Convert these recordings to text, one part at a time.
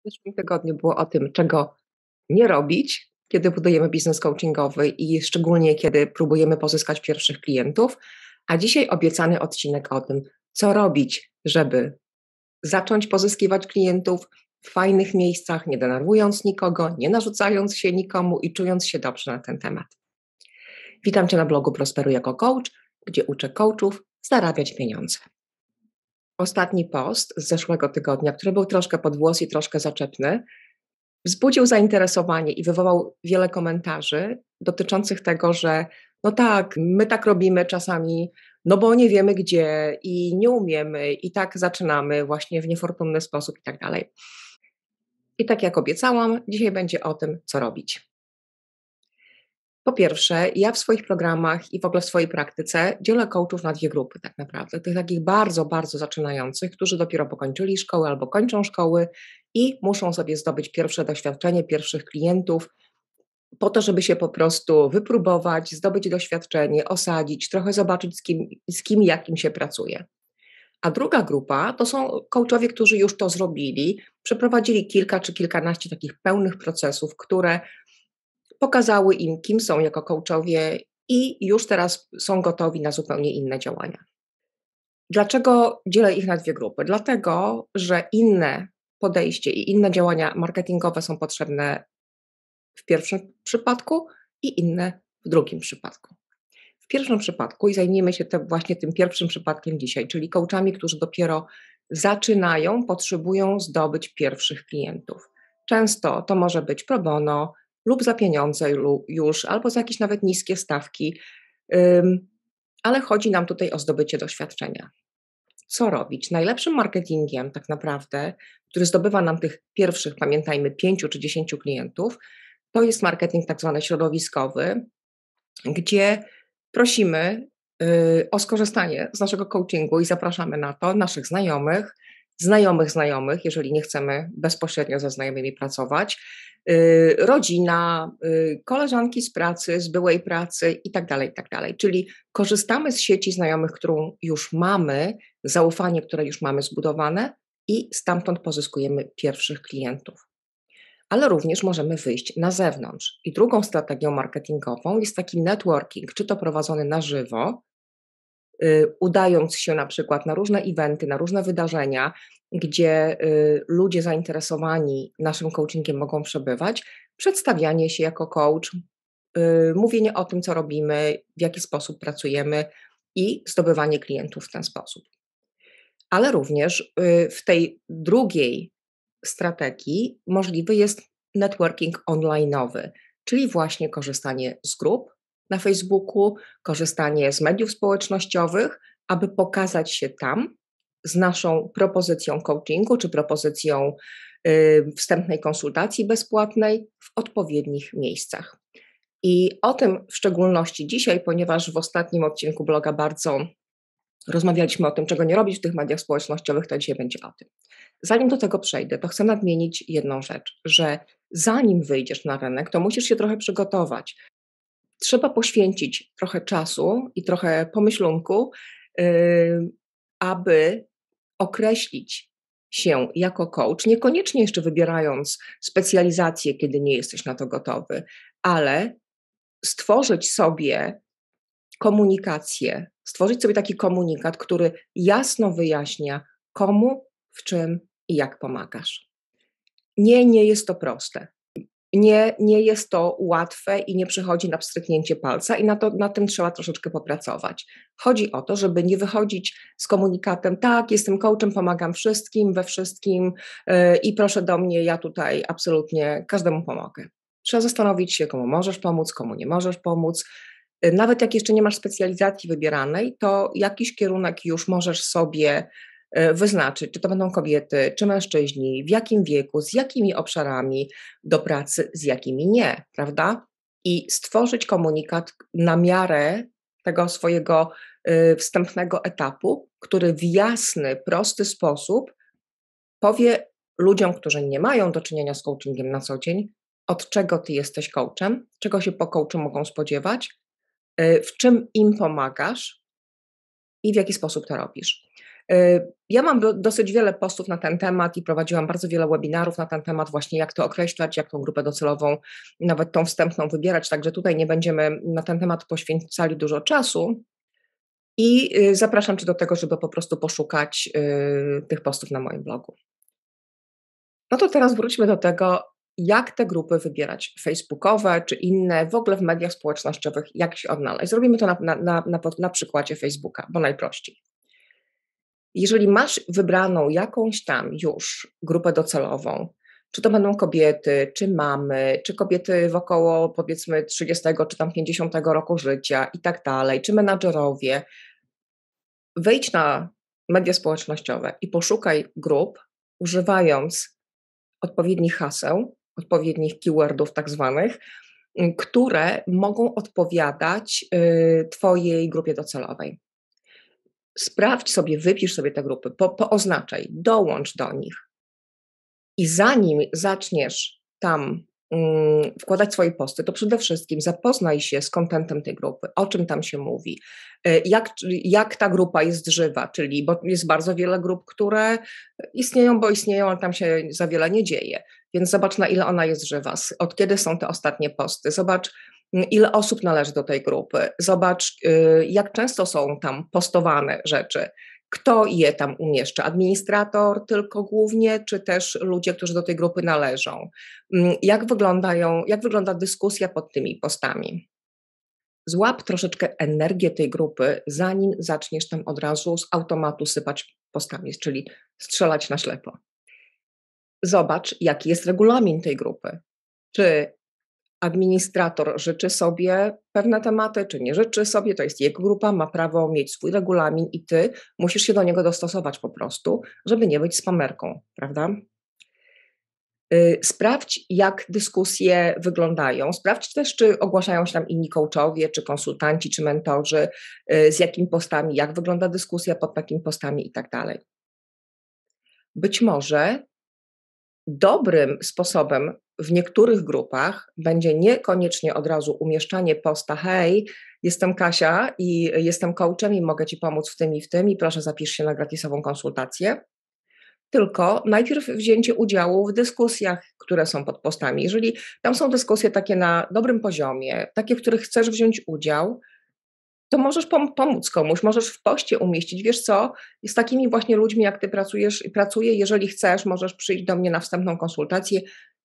w zeszłym tygodniu było o tym, czego nie robić, kiedy budujemy biznes coachingowy i szczególnie kiedy próbujemy pozyskać pierwszych klientów. A dzisiaj obiecany odcinek o tym, co robić, żeby zacząć pozyskiwać klientów w fajnych miejscach, nie denerwując nikogo, nie narzucając się nikomu i czując się dobrze na ten temat. Witam Cię na blogu Prosperu jako coach, gdzie uczę coachów zarabiać pieniądze ostatni post z zeszłego tygodnia, który był troszkę pod włos i troszkę zaczepny, wzbudził zainteresowanie i wywołał wiele komentarzy dotyczących tego, że no tak, my tak robimy czasami, no bo nie wiemy gdzie i nie umiemy i tak zaczynamy właśnie w niefortunny sposób i tak dalej. I tak jak obiecałam, dzisiaj będzie o tym, co robić. Po pierwsze, ja w swoich programach i w ogóle w swojej praktyce dzielę coachów na dwie grupy tak naprawdę. Tych takich bardzo, bardzo zaczynających, którzy dopiero pokończyli szkołę albo kończą szkoły i muszą sobie zdobyć pierwsze doświadczenie, pierwszych klientów, po to, żeby się po prostu wypróbować, zdobyć doświadczenie, osadzić, trochę zobaczyć z kim, z kim jakim się pracuje. A druga grupa to są coachowie, którzy już to zrobili, przeprowadzili kilka czy kilkanaście takich pełnych procesów, które pokazały im, kim są jako coachowie i już teraz są gotowi na zupełnie inne działania. Dlaczego dzielę ich na dwie grupy? Dlatego, że inne podejście i inne działania marketingowe są potrzebne w pierwszym przypadku i inne w drugim przypadku. W pierwszym przypadku, i zajmiemy się te, właśnie tym pierwszym przypadkiem dzisiaj, czyli coachami, którzy dopiero zaczynają, potrzebują zdobyć pierwszych klientów. Często to może być pro bono, lub za pieniądze już, albo za jakieś nawet niskie stawki, ale chodzi nam tutaj o zdobycie doświadczenia. Co robić? Najlepszym marketingiem, tak naprawdę, który zdobywa nam tych pierwszych, pamiętajmy, pięciu czy dziesięciu klientów, to jest marketing tak zwany środowiskowy, gdzie prosimy y, o skorzystanie z naszego coachingu i zapraszamy na to naszych znajomych, znajomych znajomych, jeżeli nie chcemy bezpośrednio ze znajomymi pracować, y, rodzina, y, koleżanki z pracy, z byłej pracy itd., tak itd. Tak Czyli korzystamy z sieci znajomych, którą już mamy, zaufanie, które już mamy zbudowane i stamtąd pozyskujemy pierwszych klientów. Ale również możemy wyjść na zewnątrz. I drugą strategią marketingową jest taki networking, czy to prowadzony na żywo, Y, udając się na przykład na różne eventy, na różne wydarzenia, gdzie y, ludzie zainteresowani naszym coachingiem mogą przebywać, przedstawianie się jako coach, y, mówienie o tym, co robimy, w jaki sposób pracujemy i zdobywanie klientów w ten sposób. Ale również w tej drugiej strategii możliwy jest networking onlineowy, czyli właśnie korzystanie z grup, na Facebooku, korzystanie z mediów społecznościowych, aby pokazać się tam z naszą propozycją coachingu czy propozycją y, wstępnej konsultacji bezpłatnej w odpowiednich miejscach. I o tym w szczególności dzisiaj, ponieważ w ostatnim odcinku bloga bardzo rozmawialiśmy o tym, czego nie robić w tych mediach społecznościowych, to dzisiaj będzie o tym. Zanim do tego przejdę, to chcę nadmienić jedną rzecz, że zanim wyjdziesz na rynek, to musisz się trochę przygotować trzeba poświęcić trochę czasu i trochę pomyślunku, y, aby określić się jako coach, niekoniecznie jeszcze wybierając specjalizację, kiedy nie jesteś na to gotowy, ale stworzyć sobie komunikację, stworzyć sobie taki komunikat, który jasno wyjaśnia, komu, w czym i jak pomagasz. Nie, nie jest to proste nie, nie jest to łatwe i nie przychodzi na pstryknięcie palca, i na, to, na tym trzeba troszeczkę popracować. Chodzi o to, żeby nie wychodzić z komunikatem, tak, jestem coachem, pomagam wszystkim, we wszystkim yy, i proszę do mnie, ja tutaj absolutnie każdemu pomogę. Trzeba zastanowić się, komu możesz pomóc, komu nie możesz pomóc. Y, nawet jak jeszcze nie masz specjalizacji wybieranej, to jakiś kierunek już możesz sobie E, wyznaczyć, czy to będą kobiety, czy mężczyźni, w jakim wieku, z jakimi obszarami do pracy, z jakimi nie, prawda? I stworzyć komunikat na miarę tego swojego y, wstępnego etapu, który w jasny, prosty sposób powie ludziom, którzy nie mają do czynienia z coachingiem na co dzień, od czego ty jesteś coachem, czego się po coachu mogą spodziewać, y, w czym im pomagasz i w jaki sposób to robisz. E, ja mam dosyć wiele postów na ten temat i prowadziłam bardzo wiele webinarów na ten temat, właśnie jak to określać, jak tą grupę docelową, nawet tą wstępną wybierać. Także tutaj nie będziemy na ten temat poświęcali dużo czasu. I y, zapraszam Cię do tego, żeby po prostu poszukać y, tych postów na moim blogu. No to teraz wróćmy do tego, jak te grupy wybierać, facebookowe czy inne, w ogóle w mediach społecznościowych, jak się odnaleźć. Zrobimy to na, na, na, na, na przykładzie Facebooka, bo najprościej jeżeli masz wybraną jakąś tam już grupę docelową, czy to będą kobiety, czy mamy, czy kobiety wokoło powiedzmy 30 czy tam 50 roku życia i tak dalej, czy menadżerowie, wejdź na media społecznościowe i poszukaj grup, używając odpowiednich haseł, odpowiednich keywordów tak zwanych, które mogą odpowiadać y, Twojej grupie docelowej sprawdź sobie, wypisz sobie te grupy, po, pooznaczaj, dołącz do nich. I zanim zaczniesz tam mm, wkładać swoje posty, to przede wszystkim zapoznaj się z kontentem tej grupy, o czym tam się mówi, y, jak, jak ta grupa jest żywa, czyli bo jest bardzo wiele grup, które istnieją, bo istnieją, ale tam się za wiele nie dzieje. Więc zobacz, na ile ona jest żywa, od kiedy są te ostatnie posty. Zobacz, Mm, ile osób należy do tej grupy, zobacz, y, jak często są tam postowane rzeczy, kto je tam umieszcza? Administrator tylko głównie, czy też ludzie, którzy do tej grupy należą? Mm, jak, wyglądają, jak wygląda dyskusja pod tymi postami? Złap troszeczkę energię tej grupy, zanim zaczniesz tam od razu z automatu sypać postami, czyli strzelać na ślepo. Zobacz, jaki jest regulamin tej grupy. Czy administrator życzy sobie pewne tematy, czy nie życzy sobie, to jest jego grupa, ma prawo mieć swój regulamin i ty musisz się do niego dostosować po prostu, żeby nie być spamerką, prawda? Y, sprawdź, jak dyskusje wyglądają. Sprawdź też, czy ogłaszają się tam inni coachowie, czy konsultanci, czy mentorzy, y, z jakimi postami, jak wygląda dyskusja pod takimi postami i tak dalej. Być może dobrym sposobem w niektórych grupach będzie niekoniecznie od razu umieszczanie posta hej, jestem Kasia i jestem coachem i mogę Ci pomóc w tym i w tym i proszę zapisz się na gratisową konsultację, tylko najpierw wzięcie udziału w dyskusjach, które są pod postami. Jeżeli tam są dyskusje takie na dobrym poziomie, takie, w których chcesz wziąć udział, to możesz pom pomóc komuś, możesz w poście umieścić. Wiesz co, z takimi właśnie ludźmi, jak ty pracujesz i pracuję, jeżeli chcesz, możesz przyjść do mnie na wstępną konsultację.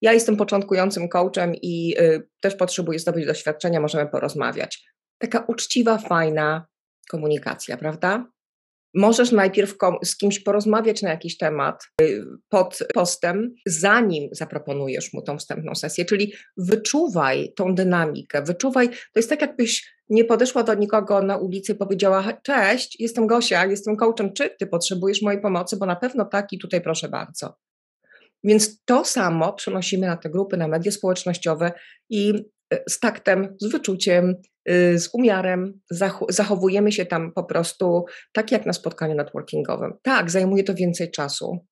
Ja jestem początkującym coachem i y, też potrzebuję zdobyć doświadczenia, możemy porozmawiać. Taka uczciwa, fajna komunikacja, prawda? Możesz najpierw z kimś porozmawiać na jakiś temat y, pod postem, zanim zaproponujesz mu tą wstępną sesję, czyli wyczuwaj tą dynamikę, wyczuwaj, to jest tak jakbyś nie podeszła do nikogo na ulicy i powiedziała cześć, jestem Gosia, jestem coachem, czy ty potrzebujesz mojej pomocy, bo na pewno tak i tutaj proszę bardzo. Więc to samo przenosimy na te grupy, na media społecznościowe i e, z taktem, z wyczuciem, y, z umiarem zachowujemy się tam po prostu tak jak na spotkaniu networkingowym. Tak, zajmuje to więcej czasu.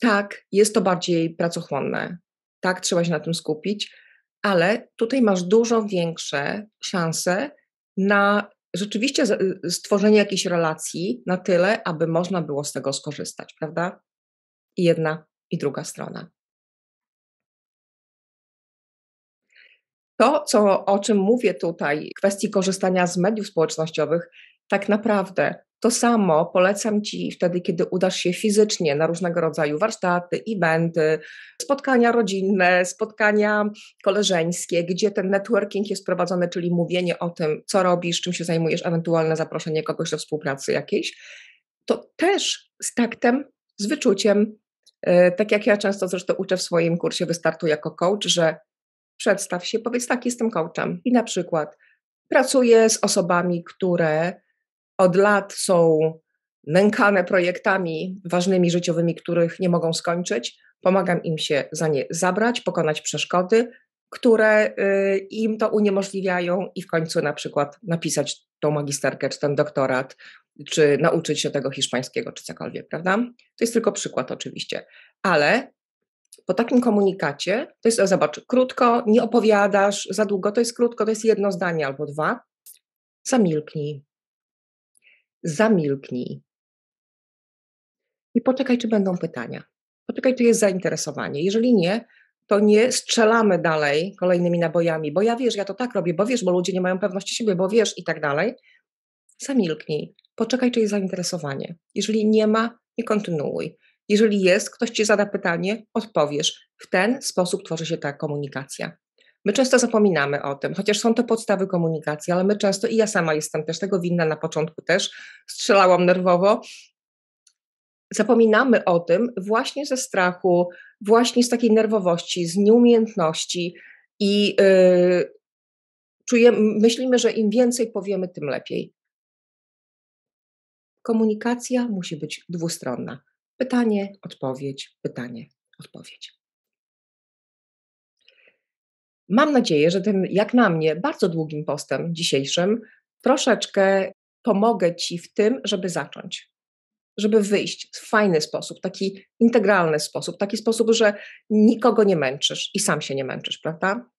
Tak, jest to bardziej pracochłonne. Tak, trzeba się na tym skupić, ale tutaj masz dużo większe szanse na rzeczywiście y, stworzenie jakiejś relacji na tyle, aby można było z tego skorzystać, prawda? I jedna i druga strona. To, co, o czym mówię tutaj, w kwestii korzystania z mediów społecznościowych, tak naprawdę to samo polecam Ci wtedy, kiedy udasz się fizycznie na różnego rodzaju warsztaty, eventy, spotkania rodzinne, spotkania koleżeńskie, gdzie ten networking jest prowadzony, czyli mówienie o tym, co robisz, czym się zajmujesz, ewentualne zaproszenie kogoś do współpracy jakiejś. To też z taktem, z wyczuciem, E, tak jak ja często zresztą uczę w swoim kursie Wystartuj jako coach, że przedstaw się, powiedz tak, jestem coachem i na przykład pracuję z osobami, które od lat są nękane projektami ważnymi życiowymi, których nie mogą skończyć. Pomagam im się za nie zabrać, pokonać przeszkody, które y, im to uniemożliwiają i w końcu na przykład napisać tą magisterkę czy ten doktorat, czy nauczyć się tego hiszpańskiego, czy cokolwiek, prawda? To jest tylko przykład oczywiście, ale po takim komunikacie, to jest, zobacz, krótko, nie opowiadasz za długo, to jest krótko, to jest jedno zdanie albo dwa, zamilknij, zamilknij i poczekaj, czy będą pytania. Poczekaj, czy jest zainteresowanie. Jeżeli nie, to nie strzelamy dalej kolejnymi nabojami, bo ja wiesz, ja to tak robię, bo wiesz, bo ludzie nie mają pewności siebie, bo wiesz i tak dalej zamilknij, poczekaj, czy jest zainteresowanie. Jeżeli nie ma, nie kontynuuj. Jeżeli jest, ktoś ci zada pytanie, odpowiesz. W ten sposób tworzy się ta komunikacja. My często zapominamy o tym, chociaż są to podstawy komunikacji, ale my często, i ja sama jestem też tego winna na początku też, strzelałam nerwowo, zapominamy o tym właśnie ze strachu, właśnie z takiej nerwowości, z nieumiejętności i yy, czujemy, myślimy, że im więcej powiemy, tym lepiej. Komunikacja musi być dwustronna. Pytanie, odpowiedź, pytanie, odpowiedź. Mam nadzieję, że tym, jak na mnie, bardzo długim postem dzisiejszym troszeczkę pomogę Ci w tym, żeby zacząć. Żeby wyjść w fajny sposób, taki integralny sposób, taki sposób, że nikogo nie męczysz i sam się nie męczysz, prawda?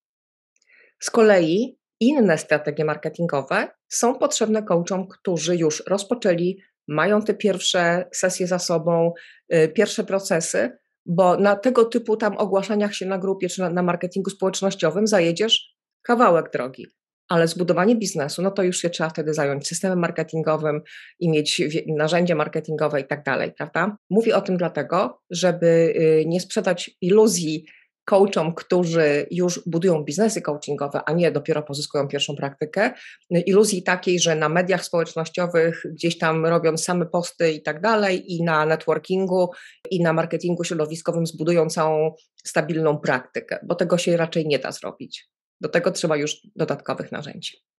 Z kolei inne strategie marketingowe są potrzebne coachom, którzy już rozpoczęli mają te pierwsze sesje za sobą, y, pierwsze procesy, bo na tego typu tam ogłaszaniach się na grupie czy na, na marketingu społecznościowym zajedziesz kawałek drogi. Ale zbudowanie biznesu, no to już się trzeba wtedy zająć systemem marketingowym i mieć narzędzia marketingowe i tak dalej, prawda? Mówię o tym dlatego, żeby y, nie sprzedać iluzji coachom, którzy już budują biznesy coachingowe, a nie dopiero pozyskują pierwszą praktykę, iluzji takiej, że na mediach społecznościowych gdzieś tam robią same posty i tak dalej, i na networkingu, i na marketingu środowiskowym zbudują całą stabilną praktykę, bo tego się raczej nie da zrobić. Do tego trzeba już dodatkowych narzędzi.